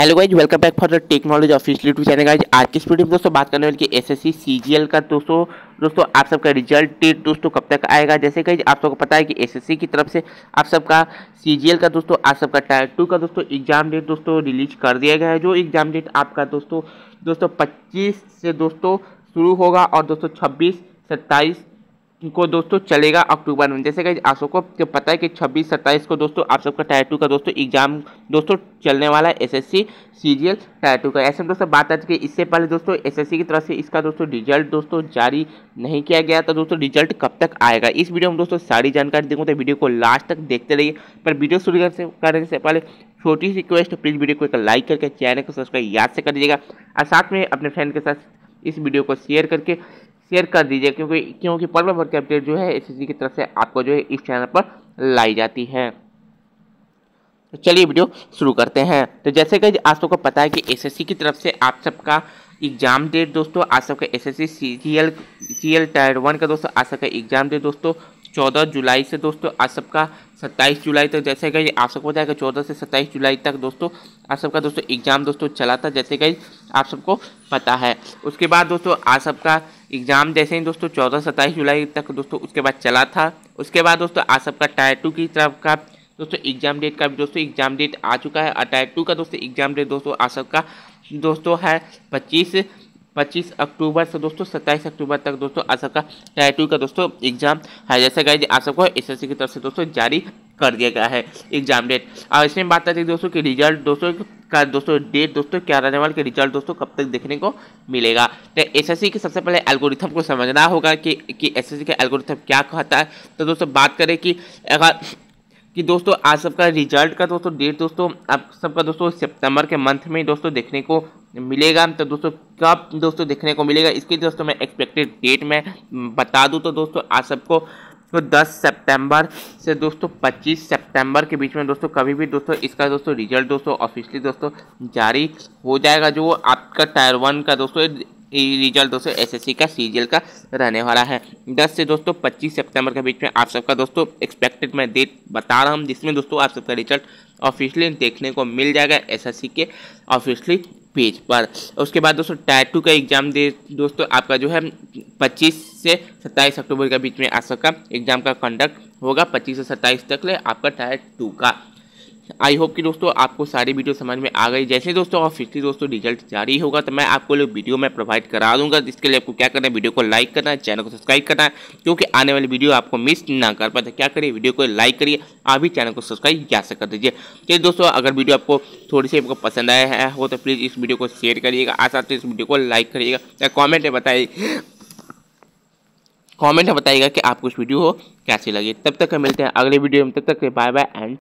hello guys welcome back for the technology official YouTube channel guys आज की इस में दोस्तों बात करने सी कि जी एल का दोस्तों दोस्तों आप सबका रिजल्ट डेट दोस्तों कब तक आएगा जैसे कि आप सबको पता है कि एसएससी की तरफ से आप सबका सीजीएल का दोस्तों आप सबका टायर टू का दोस्तों एग्जाम डेट दोस्तों रिलीज कर दिया गया है जो एग्जाम डेट आपका दोस्तों दोस्तों पच्चीस से दोस्तों शुरू होगा और दोस्तों छब्बीस सत्ताईस को दोस्तों चलेगा अक्टूबर में जैसे कि आप सबको पता है कि 26 सत्ताईस को दोस्तों आप सबका टायर टू का दोस्तों एग्जाम दोस्तों चलने वाला है एसएससी सीजीएल टायर टू का ऐसे में दोस्तों बात आती है कि इससे पहले दोस्तों एसएससी की तरफ से इसका दोस्तों रिजल्ट दोस्तों जारी नहीं किया गया तो दोस्तों रिजल्ट कब तक आएगा इस वीडियो में दोस्तों सारी जानकारी देखूँ तो वीडियो को लास्ट तक देखते रहिए पर वीडियो शुरू करने से पहले छोटी सी रिक्वेस्ट प्लीज़ वीडियो को एक लाइक करके चैनल को सब्सक्राइब याद से कर दीजिएगा और साथ में अपने फ्रेंड के साथ इस वीडियो को शेयर करके शेयर कर दीजिए क्योंकि क्योंकि पल भर की अपडेट जो है एस की तरफ से आपको जो है इस चैनल पर लाई जाती है तो चलिए वीडियो शुरू करते हैं तो जैसे कि आप सबको पता है कि एसएससी की तरफ से आप सबका एग्जाम डेट दोस्तों आज सबका S S C C L C L tier one का दोस्तों आज सबका एग्जाम डेट दोस्तों चौदह जुलाई से दोस्तों आज सबका सत्ताईस जुलाई तक जैसे कि आप सबको बताया कि चौदह से सत्ताईस जुलाई तक दोस्तों आप सबका दोस्तों एग्जाम दोस्तों चला था जैसे कि आप सबको पता है उसके बाद दोस्तों आज सबका एग्ज़ाम जैसे ही दोस्तों चौदह सत्ताईस जुलाई तक दोस्तों उसके बाद चला था उसके बाद दोस्तों आज सबका टायर टू की तरफ का दोस्तों एग्ज़ाम डेट का भी दोस्तों एग्ज़ाम डेट आ चुका है और टायर टू का दोस्तों एग्ज़ाम डेट दोस्तों आज सबका दोस्तों है पच्चीस पच्चीस अक्टूबर से दोस्तों सत्ताईस अक्टूबर तक दोस्तों आप सबका टायर टू का दोस्तों एग्जाम है जैसा गाइज आप सबको एस की तरफ से दोस्तों जारी कर दिया गया है एग्जाम डेट और इसमें बात आती है दोस्तों कि रिजल्ट दोस्तों का दोस्तों डेट दोस्तों क्या रहने वाले के रिजल्ट दोस्तों कब तक देखने को मिलेगा तो एसएससी के सबसे पहले एल्गोरिथम को समझना होगा कि कि एसएससी का एल्गोरिथम क्या कहता है तो दोस्तों बात करें कि अगर कि दोस्तों आज सबका रिजल्ट का दोस्तों डेट दोस्तों आप सबका दोस्तों सितंबर के मंथ में दोस्तों देखने को मिलेगा तो दोस्तों कब दोस्तों देखने को मिलेगा इसके दोस्तों मैं एक्सपेक्टेड डेट में बता दूं तो दोस्तों आज सबको तो 10 सितंबर से दोस्तों 25 सितंबर के बीच में दोस्तों कभी भी दोस्तों इसका दोस्तों रिजल्ट दोस्तों ऑफिशियली दोस्तों जारी हो जाएगा जो आपका टायर वन का दोस्तों रिजल्ट दोस्तों एसएससी का सीजीएल का रहने वाला है 10 से दोस्तों 25 सितंबर के बीच में आप सबका दोस्तों एक्सपेक्टेड मैं डेट बता रहा हूँ जिसमें दोस्तों आप सबका रिजल्ट ऑफिशियली देखने को मिल जाएगा एसएससी के ऑफिशियली पेज पर उसके बाद दोस्तों टायर टू का एग्ज़ाम दे दोस्तों आपका जो है 25 से 27 अक्टूबर के बीच में आप सबका एग्ज़ाम का कंडक्ट होगा 25 से 27 तक ले आपका टायर टू का आई होप कि दोस्तों आपको सारी वीडियो समझ में आ गई जैसे दोस्तों ऑफिशियली दोस्तों रिजल्ट जारी होगा तो मैं आपको लोग वीडियो में प्रोवाइड करा दूंगा जिसके लिए आपको क्या करना है वीडियो को लाइक करना है चैनल को सब्सक्राइब करना है क्योंकि आने वाली वीडियो आपको मिस ना कर पाए तो क्या करिए वीडियो को लाइक करिए आप ही चैनल को सब्सक्राइब कैसे कर दीजिए चलिए दोस्तों अगर वीडियो आपको थोड़ी सी आपको पसंद आया हो तो प्लीज़ इस वीडियो को शेयर करिएगा आशा साथ इस वीडियो को लाइक करिएगा या कॉमेंट में बताइए कॉमेंट में बताइएगा कि आपको इस वीडियो को कैसी लगी तब तक मिलते हैं अगले वीडियो में तब तक बाय बाय एंड